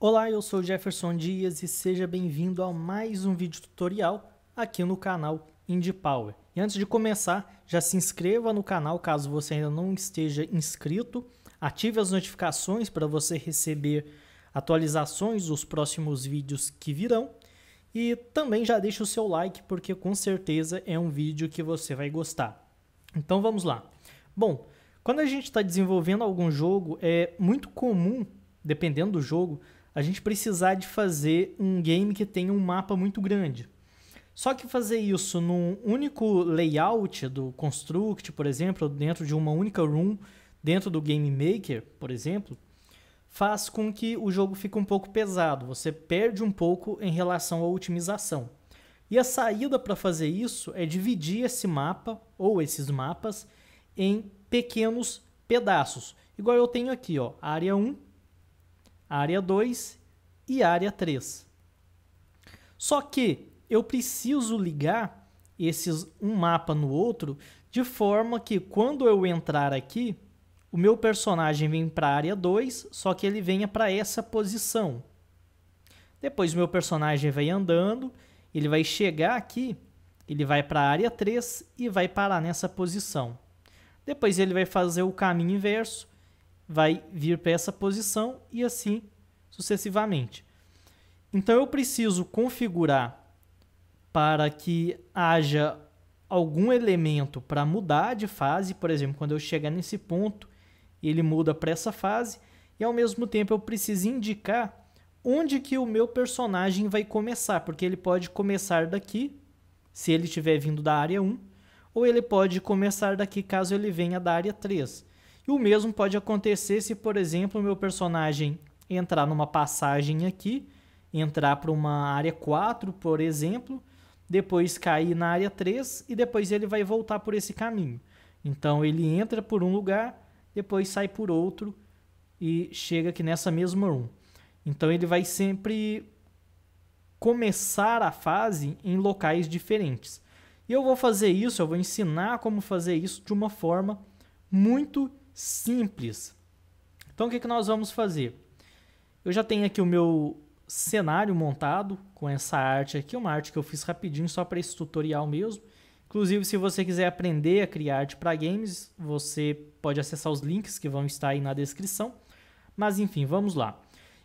Olá, eu sou Jefferson Dias e seja bem-vindo a mais um vídeo tutorial aqui no canal Indie Power. E antes de começar, já se inscreva no canal caso você ainda não esteja inscrito, ative as notificações para você receber atualizações dos próximos vídeos que virão e também já deixe o seu like porque com certeza é um vídeo que você vai gostar. Então vamos lá. Bom, quando a gente está desenvolvendo algum jogo, é muito comum, dependendo do jogo, a gente precisar de fazer um game que tenha um mapa muito grande. Só que fazer isso num único layout do Construct, por exemplo, dentro de uma única room, dentro do Game Maker, por exemplo, faz com que o jogo fique um pouco pesado, você perde um pouco em relação à otimização. E a saída para fazer isso é dividir esse mapa ou esses mapas em pequenos pedaços. Igual eu tenho aqui, ó, área 1, área 2 e área 3. Só que eu preciso ligar esses um mapa no outro de forma que quando eu entrar aqui, o meu personagem vem para a área 2, só que ele venha para essa posição. Depois meu personagem vai andando, ele vai chegar aqui, ele vai para a área 3 e vai parar nessa posição. Depois ele vai fazer o caminho inverso, vai vir para essa posição e assim sucessivamente. Então eu preciso configurar para que haja algum elemento para mudar de fase, por exemplo, quando eu chegar nesse ponto, ele muda para essa fase, e ao mesmo tempo eu preciso indicar onde que o meu personagem vai começar, porque ele pode começar daqui, se ele estiver vindo da área 1, ou ele pode começar daqui caso ele venha da área 3. E o mesmo pode acontecer se, por exemplo, o meu personagem entrar numa passagem aqui, entrar para uma área 4, por exemplo, depois cair na área 3 e depois ele vai voltar por esse caminho. Então ele entra por um lugar, depois sai por outro e chega aqui nessa mesma room. Então ele vai sempre começar a fase em locais diferentes. E eu vou fazer isso, eu vou ensinar como fazer isso de uma forma muito simples. Então o que, que nós vamos fazer? Eu já tenho aqui o meu cenário montado com essa arte aqui, uma arte que eu fiz rapidinho só para esse tutorial mesmo. Inclusive, se você quiser aprender a criar arte para games, você pode acessar os links que vão estar aí na descrição. Mas enfim, vamos lá.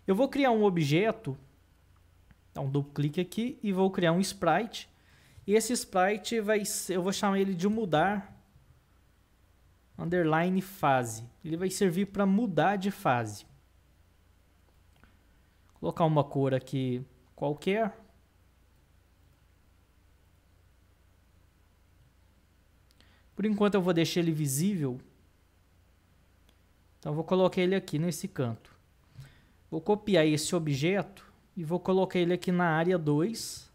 Eu vou criar um objeto, dá um duplo clique aqui e vou criar um sprite. E esse sprite vai ser, eu vou chamar ele de mudar underline fase. Ele vai servir para mudar de fase colocar uma cor aqui qualquer. Por enquanto eu vou deixar ele visível. Então vou colocar ele aqui nesse canto. Vou copiar esse objeto e vou colocar ele aqui na área 2.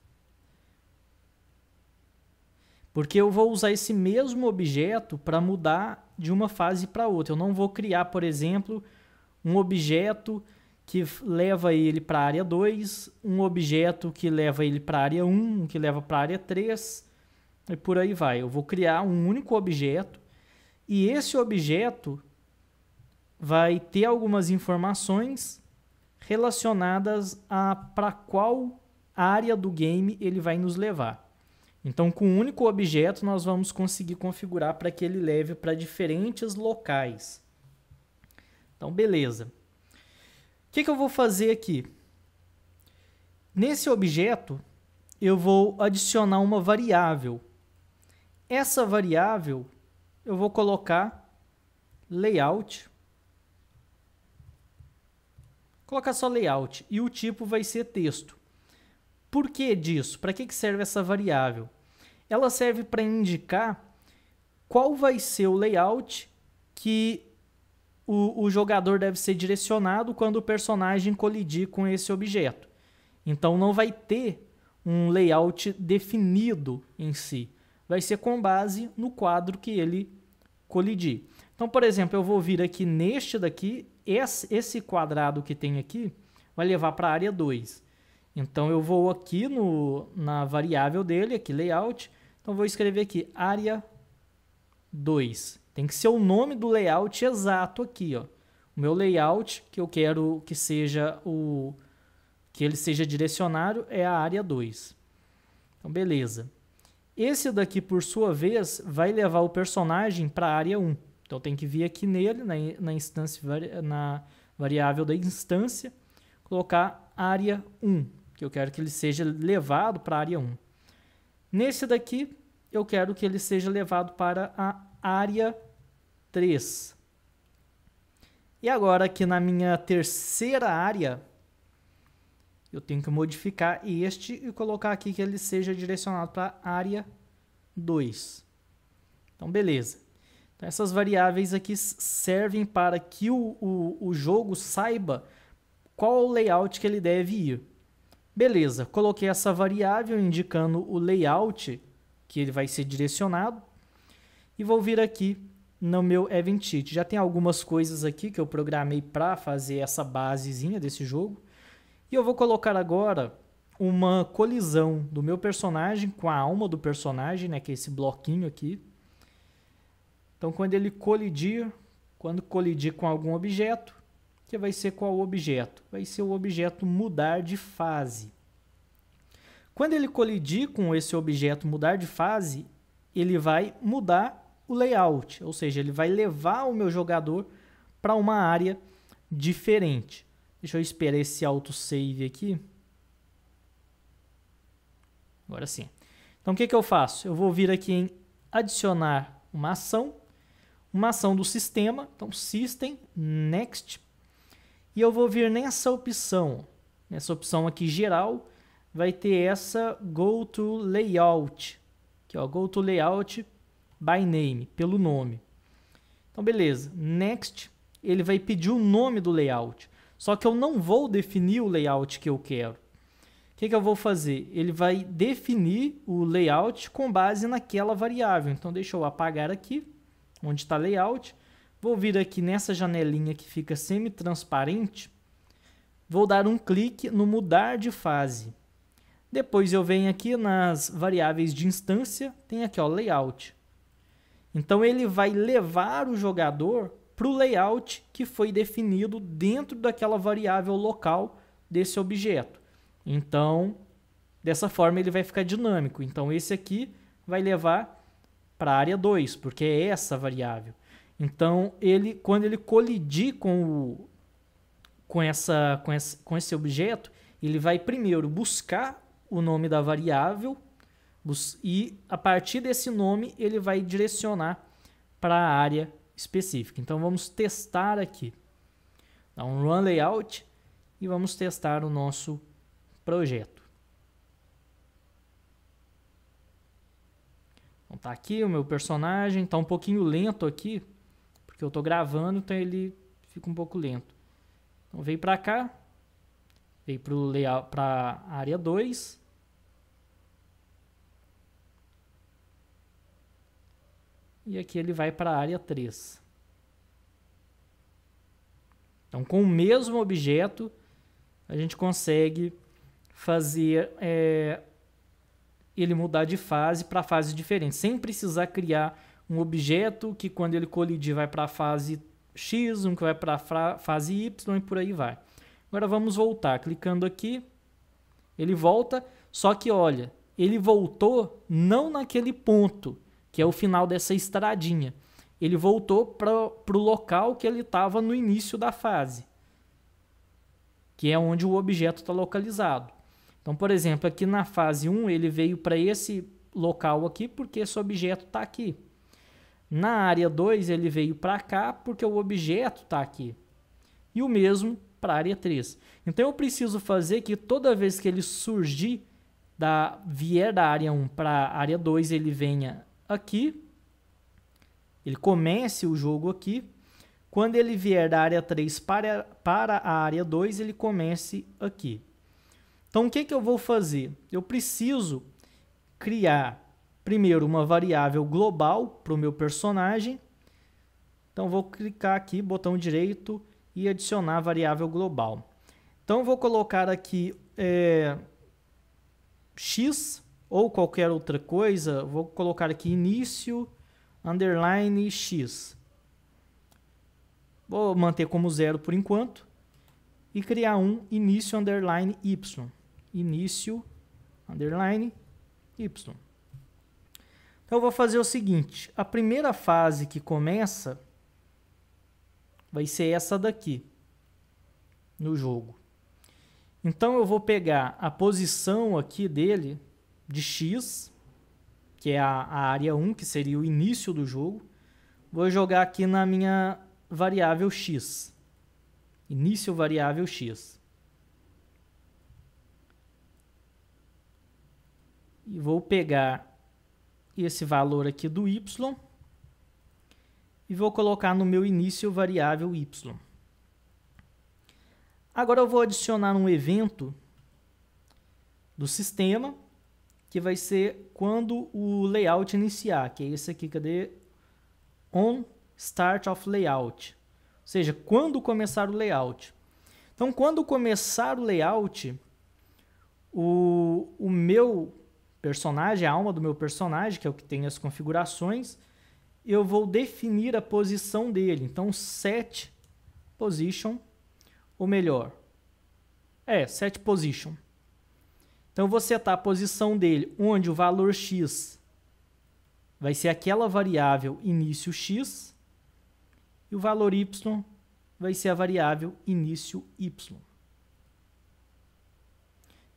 Porque eu vou usar esse mesmo objeto para mudar de uma fase para outra. Eu não vou criar, por exemplo, um objeto que leva ele para a área 2, um objeto que leva ele para a área 1, um que leva para a área 3, e por aí vai. Eu vou criar um único objeto, e esse objeto vai ter algumas informações relacionadas a para qual área do game ele vai nos levar. Então, com um único objeto, nós vamos conseguir configurar para que ele leve para diferentes locais. Então, beleza. O que, que eu vou fazer aqui? Nesse objeto, eu vou adicionar uma variável. Essa variável, eu vou colocar layout. Colocar só layout e o tipo vai ser texto. Por que disso? Para que, que serve essa variável? Ela serve para indicar qual vai ser o layout que o, o jogador deve ser direcionado quando o personagem colidir com esse objeto. Então não vai ter um layout definido em si. Vai ser com base no quadro que ele colidir. Então, por exemplo, eu vou vir aqui neste daqui, esse quadrado que tem aqui vai levar para a área 2. Então, eu vou aqui no, na variável dele, aqui layout, então vou escrever aqui área 2. Tem que ser o nome do layout exato aqui, ó. O meu layout que eu quero que seja o que ele seja direcionário é a área 2. Então beleza. Esse daqui por sua vez vai levar o personagem para a área 1. Então tem que vir aqui nele na, na instância na variável da instância, colocar área 1, que eu quero que ele seja levado para a área 1. Nesse daqui, eu quero que ele seja levado para a área 3. E agora aqui na minha terceira área, eu tenho que modificar este e colocar aqui que ele seja direcionado para a área 2. Então, beleza. Então, essas variáveis aqui servem para que o, o, o jogo saiba qual o layout que ele deve ir. Beleza, coloquei essa variável indicando o layout que ele vai ser direcionado. E vou vir aqui no meu event sheet Já tem algumas coisas aqui que eu programei para fazer essa basezinha desse jogo. E eu vou colocar agora uma colisão do meu personagem com a alma do personagem, né, que é esse bloquinho aqui. Então quando ele colidir, quando colidir com algum objeto, que vai ser qual objeto? Vai ser o objeto mudar de fase. Quando ele colidir com esse objeto mudar de fase, ele vai mudar o layout, ou seja, ele vai levar o meu jogador para uma área diferente. Deixa eu esperar esse autosave aqui. Agora sim. Então o que, que eu faço? Eu vou vir aqui em adicionar uma ação, uma ação do sistema, então system, next, e eu vou vir nessa opção, nessa opção aqui geral, vai ter essa go to layout, que é o go to layout, by name, pelo nome. Então, beleza. Next, ele vai pedir o nome do layout. Só que eu não vou definir o layout que eu quero. O que, que eu vou fazer? Ele vai definir o layout com base naquela variável. Então, deixa eu apagar aqui, onde está layout. Vou vir aqui nessa janelinha que fica semi-transparente. Vou dar um clique no mudar de fase. Depois eu venho aqui nas variáveis de instância, tem aqui ó, layout. Então ele vai levar o jogador para o layout que foi definido dentro daquela variável local desse objeto. Então, dessa forma ele vai ficar dinâmico. Então esse aqui vai levar para a área 2, porque é essa variável. Então ele quando ele colidir com o com essa com esse, com esse objeto, ele vai primeiro buscar o nome da variável e a partir desse nome ele vai direcionar para a área específica. Então vamos testar aqui. Dá um run layout e vamos testar o nosso projeto. Então tá aqui o meu personagem, tá um pouquinho lento aqui, porque eu tô gravando, então ele fica um pouco lento. Então veio para cá, veio para a área 2, E aqui ele vai para a área 3. Então, com o mesmo objeto, a gente consegue fazer é, ele mudar de fase para fase diferente, sem precisar criar um objeto que, quando ele colidir, vai para a fase X, um que vai para a fase Y e por aí vai. Agora vamos voltar. Clicando aqui, ele volta, só que olha, ele voltou não naquele ponto que é o final dessa estradinha. Ele voltou para o local que ele estava no início da fase, que é onde o objeto está localizado. Então, por exemplo, aqui na fase 1, ele veio para esse local aqui porque esse objeto está aqui. Na área 2, ele veio para cá porque o objeto está aqui. E o mesmo para a área 3. Então, eu preciso fazer que toda vez que ele surgir, da, vier da área 1 para a área 2, ele venha aqui, ele comece o jogo aqui. Quando ele vier da área 3 para, para a área 2, ele comece aqui. Então, o que, que eu vou fazer? Eu preciso criar, primeiro, uma variável global para o meu personagem. Então, vou clicar aqui, botão direito, e adicionar variável global. Então, vou colocar aqui é, x ou qualquer outra coisa, vou colocar aqui início underline x. Vou manter como zero por enquanto e criar um início underline y. Início underline y. Então eu vou fazer o seguinte, a primeira fase que começa vai ser essa daqui no jogo. Então eu vou pegar a posição aqui dele de X, que é a, a área 1, que seria o início do jogo, vou jogar aqui na minha variável X. Início variável X. E vou pegar esse valor aqui do Y e vou colocar no meu início variável Y. Agora eu vou adicionar um evento do sistema que vai ser quando o layout iniciar, que é esse aqui, cadê? On Start of Layout. Ou seja, quando começar o layout. Então, quando começar o layout, o, o meu personagem, a alma do meu personagem, que é o que tem as configurações, eu vou definir a posição dele. Então, set position, ou melhor, é, set position. Então eu vou setar tá a posição dele, onde o valor x vai ser aquela variável início x e o valor y vai ser a variável início y.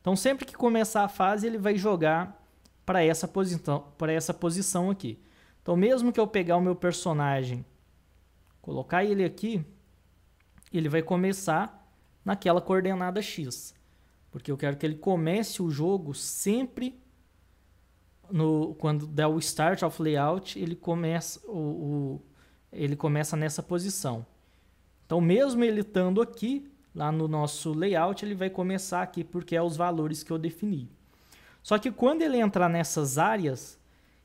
Então sempre que começar a fase, ele vai jogar para essa posição, para essa posição aqui. Então mesmo que eu pegar o meu personagem, colocar ele aqui, ele vai começar naquela coordenada x. Porque eu quero que ele comece o jogo sempre no, quando der o start of layout, ele começa, o, o, ele começa nessa posição. Então, mesmo ele estando aqui, lá no nosso layout, ele vai começar aqui, porque é os valores que eu defini. Só que quando ele entrar nessas áreas,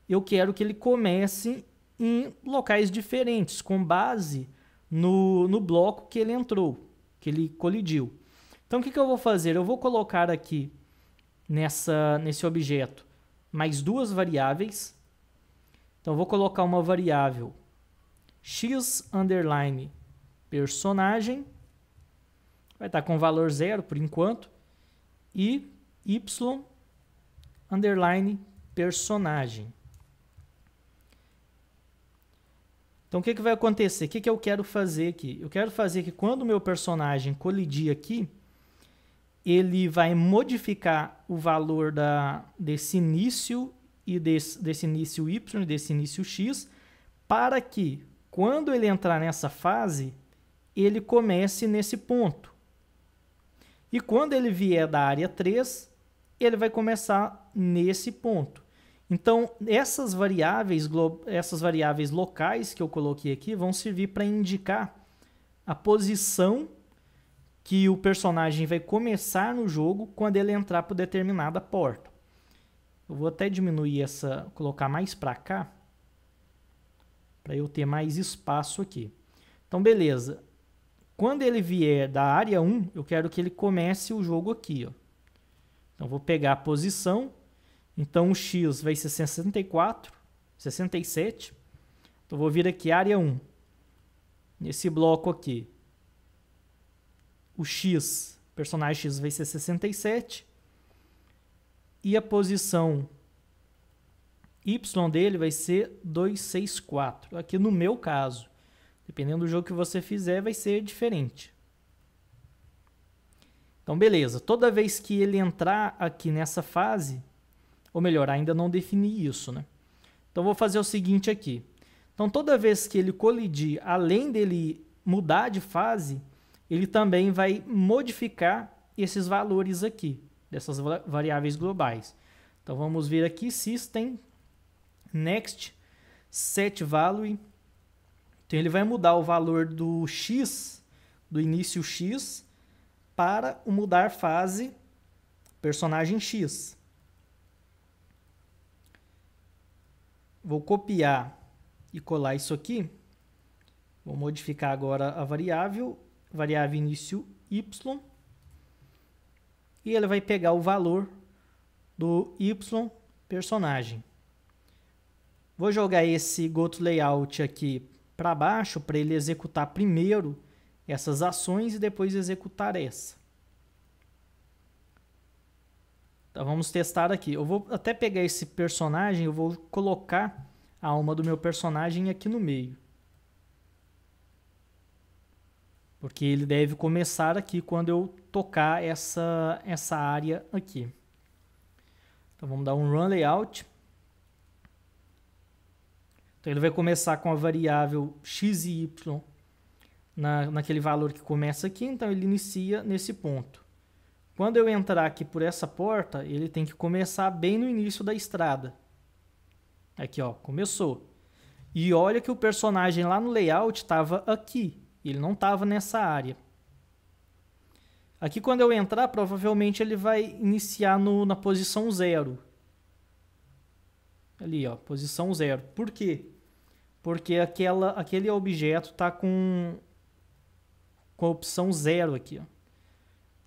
eu quero que ele comece em locais diferentes, com base no, no bloco que ele entrou, que ele colidiu. Então o que, que eu vou fazer? Eu vou colocar aqui nessa, nesse objeto mais duas variáveis. Então eu vou colocar uma variável x underline personagem, vai estar com valor zero por enquanto, e y underline personagem. Então, o que, que vai acontecer? O que, que eu quero fazer aqui? Eu quero fazer que quando o meu personagem colidir aqui, ele vai modificar o valor da, desse início e desse, desse início y e desse início x para que quando ele entrar nessa fase, ele comece nesse ponto. E quando ele vier da área 3, ele vai começar nesse ponto. Então, essas variáveis, essas variáveis locais que eu coloquei aqui vão servir para indicar a posição que o personagem vai começar no jogo quando ele entrar por determinada porta. Eu vou até diminuir essa, colocar mais para cá, para eu ter mais espaço aqui. Então, beleza. Quando ele vier da área 1, eu quero que ele comece o jogo aqui. Ó. Então, vou pegar a posição. Então, o X vai ser 64, 67. Então, vou vir aqui, área 1. Nesse bloco aqui o X, personagem X vai ser 67. E a posição Y dele vai ser 264. Aqui no meu caso, dependendo do jogo que você fizer, vai ser diferente. Então, beleza. Toda vez que ele entrar aqui nessa fase, ou melhor, ainda não defini isso, né? Então, vou fazer o seguinte aqui. Então, toda vez que ele colidir, além dele mudar de fase, ele também vai modificar esses valores aqui, dessas variáveis globais. Então vamos vir aqui, system, next, set value. Então ele vai mudar o valor do x, do início x, para o mudar fase personagem x. Vou copiar e colar isso aqui. Vou modificar agora a variável variável início y, e ele vai pegar o valor do y personagem. Vou jogar esse goto layout aqui para baixo para ele executar primeiro essas ações e depois executar essa. Então vamos testar aqui. Eu vou até pegar esse personagem, eu vou colocar a alma do meu personagem aqui no meio. Porque ele deve começar aqui quando eu tocar essa, essa área aqui. Então vamos dar um run layout. Então ele vai começar com a variável x e y na, naquele valor que começa aqui, então ele inicia nesse ponto. Quando eu entrar aqui por essa porta, ele tem que começar bem no início da estrada. Aqui ó, começou. E olha que o personagem lá no layout estava aqui. Ele não estava nessa área. Aqui quando eu entrar, provavelmente ele vai iniciar no, na posição zero. Ali, ó, posição zero. Por quê? Porque aquela, aquele objeto está com, com a opção zero aqui. Ó.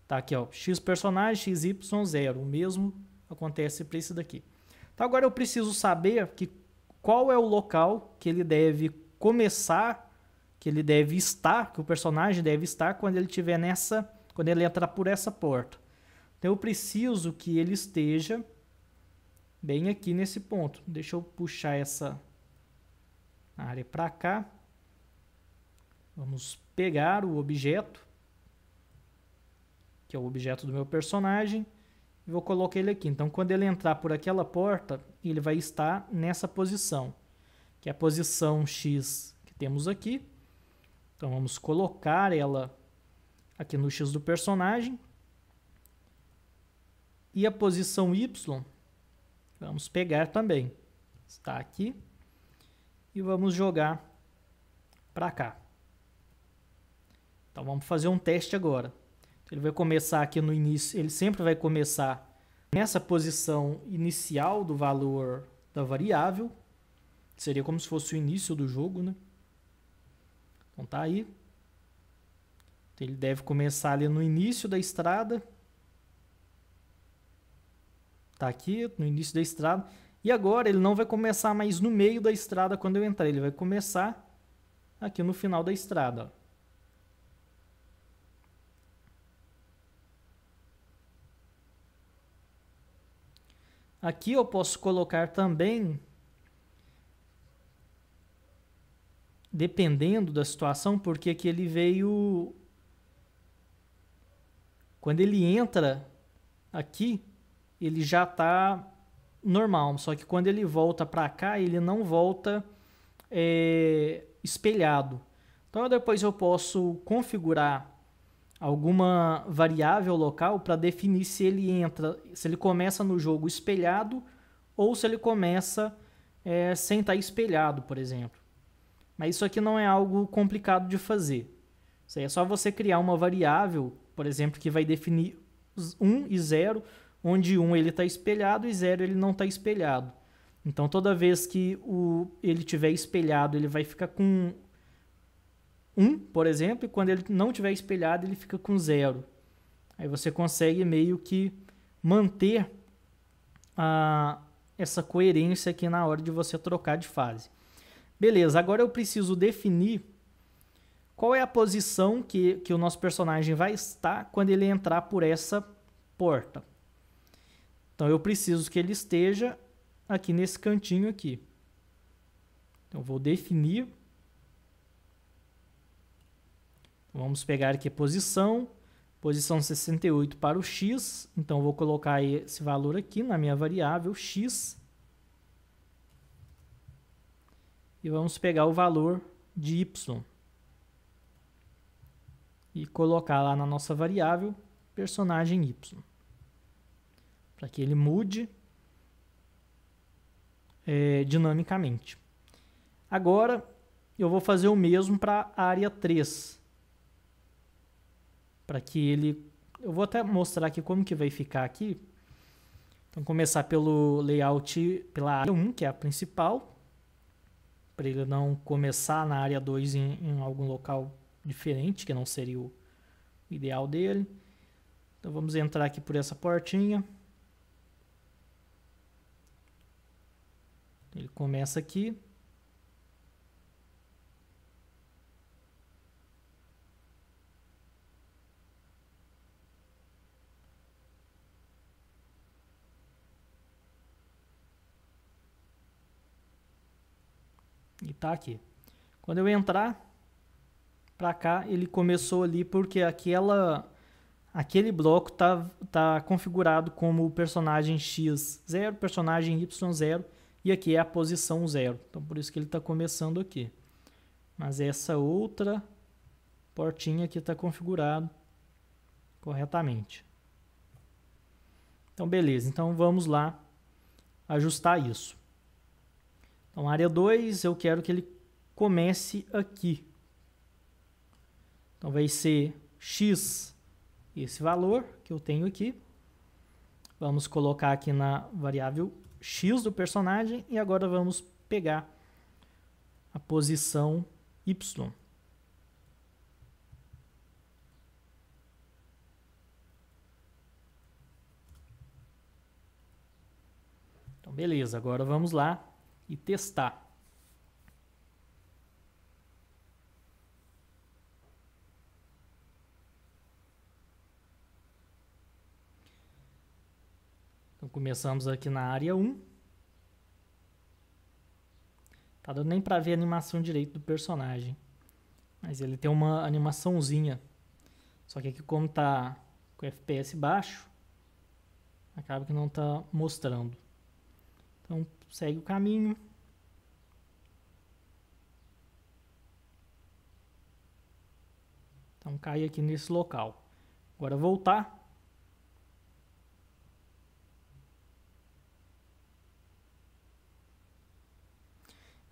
Tá aqui, ó, x personagem, x, y, zero. O mesmo acontece para esse daqui. Então agora eu preciso saber que, qual é o local que ele deve começar que ele deve estar, que o personagem deve estar quando ele tiver nessa, quando ele entrar por essa porta. Então eu preciso que ele esteja bem aqui nesse ponto. Deixa eu puxar essa área para cá. Vamos pegar o objeto, que é o objeto do meu personagem, e vou colocar ele aqui. Então, quando ele entrar por aquela porta, ele vai estar nessa posição, que é a posição X que temos aqui. Então vamos colocar ela aqui no X do personagem. E a posição Y, vamos pegar também. Está aqui. E vamos jogar para cá. Então vamos fazer um teste agora. Ele vai começar aqui no início, ele sempre vai começar nessa posição inicial do valor da variável. Seria como se fosse o início do jogo, né? Então tá aí. Então, ele deve começar ali no início da estrada. Tá aqui no início da estrada. E agora ele não vai começar mais no meio da estrada quando eu entrar. Ele vai começar aqui no final da estrada. Aqui eu posso colocar também dependendo da situação, porque aqui ele veio. Quando ele entra aqui, ele já está normal. Só que quando ele volta para cá, ele não volta é, espelhado. Então depois eu posso configurar alguma variável local para definir se ele entra, se ele começa no jogo espelhado ou se ele começa é, sem estar tá espelhado, por exemplo. Mas isso aqui não é algo complicado de fazer. Isso aí é só você criar uma variável, por exemplo, que vai definir 1 e 0, onde 1 ele está espelhado e 0 ele não está espelhado. Então toda vez que o, ele tiver espelhado, ele vai ficar com 1, por exemplo, e quando ele não tiver espelhado, ele fica com 0. Aí você consegue meio que manter a, essa coerência aqui na hora de você trocar de fase. Beleza, agora eu preciso definir qual é a posição que, que o nosso personagem vai estar quando ele entrar por essa porta. Então eu preciso que ele esteja aqui nesse cantinho aqui. Então vou definir. Vamos pegar aqui posição, posição 68 para o x, então vou colocar esse valor aqui na minha variável x e vamos pegar o valor de y e colocar lá na nossa variável personagem y para que ele mude é, dinamicamente. Agora eu vou fazer o mesmo para a área 3 para que ele eu vou até mostrar aqui como que vai ficar aqui então começar pelo layout pela área 1 que é a principal para ele não começar na área 2 em, em, algum local diferente, que não seria o ideal dele. Então vamos entrar aqui por essa portinha. Ele começa aqui. tá aqui. Quando eu entrar para cá, ele começou ali porque aquela aquele bloco tá tá configurado como personagem x0, personagem y0 e aqui é a posição 0. Então por isso que ele está começando aqui. Mas essa outra portinha aqui está configurado corretamente. Então beleza, então vamos lá ajustar isso. Então, área 2, eu quero que ele comece aqui. Então, vai ser x esse valor que eu tenho aqui. Vamos colocar aqui na variável x do personagem e agora vamos pegar a posição y. Então, beleza, agora vamos lá e testar. Então começamos aqui na área 1. Tá dando nem para ver a animação direito do personagem. Mas ele tem uma animaçãozinha. Só que aqui como tá com FPS baixo, acaba que não tá mostrando. Então segue o caminho. Então cai aqui nesse local. Agora voltar.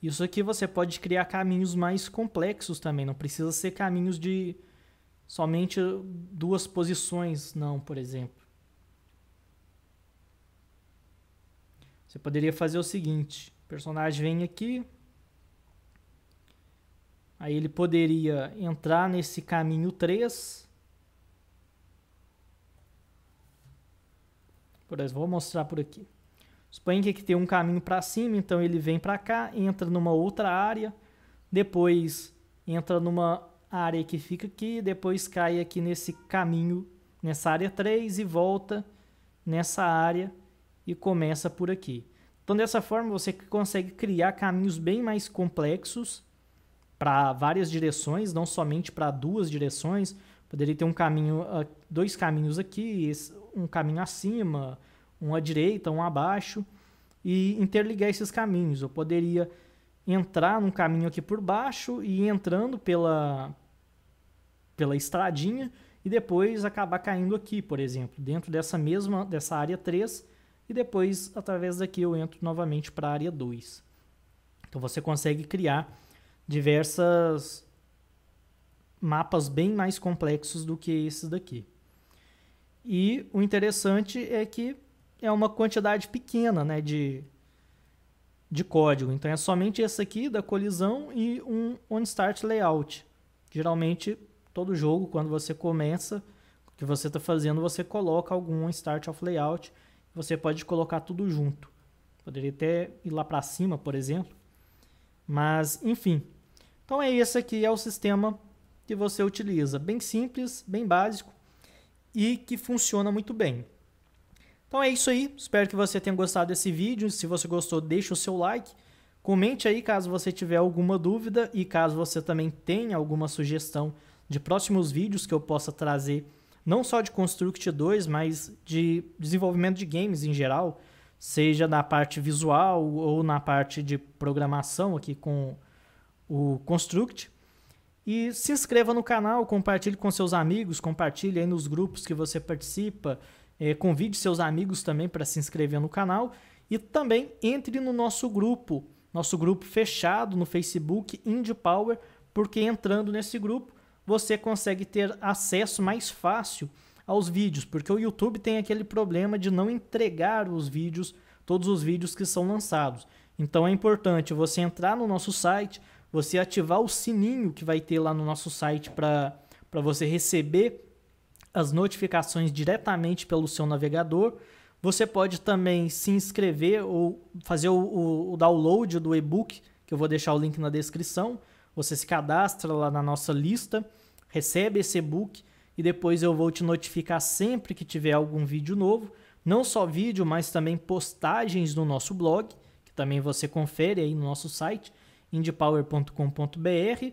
Isso aqui você pode criar caminhos mais complexos também, não precisa ser caminhos de somente duas posições, não, por exemplo. Você poderia fazer o seguinte: o personagem vem aqui. Aí ele poderia entrar nesse caminho 3. Por exemplo, vou mostrar por aqui. Suponha que aqui tem um caminho para cima, então ele vem para cá, entra numa outra área, depois entra numa área que fica aqui, depois cai aqui nesse caminho, nessa área 3 e volta nessa área e começa por aqui. Então, dessa forma, você consegue criar caminhos bem mais complexos para várias direções, não somente para duas direções. Poderia ter um caminho, ah, dois caminhos aqui, um caminho acima, um à direita, um abaixo, e interligar esses caminhos. Eu poderia entrar num caminho aqui por baixo e ir entrando pela, pela estradinha e depois acabar caindo aqui, por exemplo, dentro dessa mesma dessa área 3 e depois através daqui eu entro novamente para a área 2. Então você consegue criar diversas mapas bem mais complexos do que esses daqui. E o interessante é que é uma quantidade pequena né, de, de código. Então é somente esse aqui da colisão e um onStart layout. Geralmente, todo jogo, quando você começa, o que você está fazendo, você coloca algum start of layout você pode colocar tudo junto. Poderia até ir lá para cima, por exemplo. Mas, enfim. Então é esse aqui é o sistema que você utiliza. Bem simples, bem básico e que funciona muito bem. Então é isso aí. Espero que você tenha gostado desse vídeo. Se você gostou, deixa o seu like. Comente aí caso você tiver alguma dúvida e caso você também tenha alguma sugestão de próximos vídeos que eu possa trazer não só de Construct 2, mas de desenvolvimento de games em geral, seja na parte visual ou na parte de programação aqui com o Construct. E se inscreva no canal, compartilhe com seus amigos, compartilhe aí nos grupos que você participa, eh, convide seus amigos também para se inscrever no canal e também entre no nosso grupo, nosso grupo fechado no Facebook Indie Power, porque entrando nesse grupo você consegue ter acesso mais fácil aos vídeos, porque o YouTube tem aquele problema de não entregar os vídeos, todos os vídeos que são lançados. Então é importante você entrar no nosso site, você ativar o sininho que vai ter lá no nosso site para você receber as notificações diretamente pelo seu navegador. Você pode também se inscrever ou fazer o, o, o download do e-book, que eu vou deixar o link na descrição. Você se cadastra lá na nossa lista recebe esse e-book e depois eu vou te notificar sempre que tiver algum vídeo novo, não só vídeo, mas também postagens no nosso blog, que também você confere aí no nosso site indiepower.com.br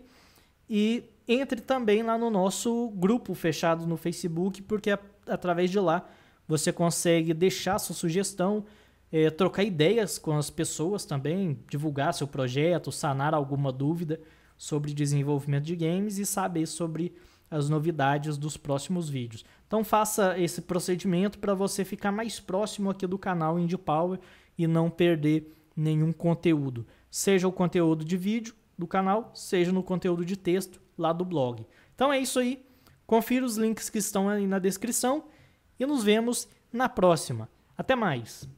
e entre também lá no nosso grupo fechado no Facebook, porque através de lá você consegue deixar sua sugestão, é, trocar ideias com as pessoas também, divulgar seu projeto, sanar alguma dúvida sobre desenvolvimento de games e saber sobre as novidades dos próximos vídeos. Então faça esse procedimento para você ficar mais próximo aqui do canal Indie Power e não perder nenhum conteúdo, seja o conteúdo de vídeo do canal, seja no conteúdo de texto lá do blog. Então é isso aí. Confira os links que estão aí na descrição e nos vemos na próxima. Até mais.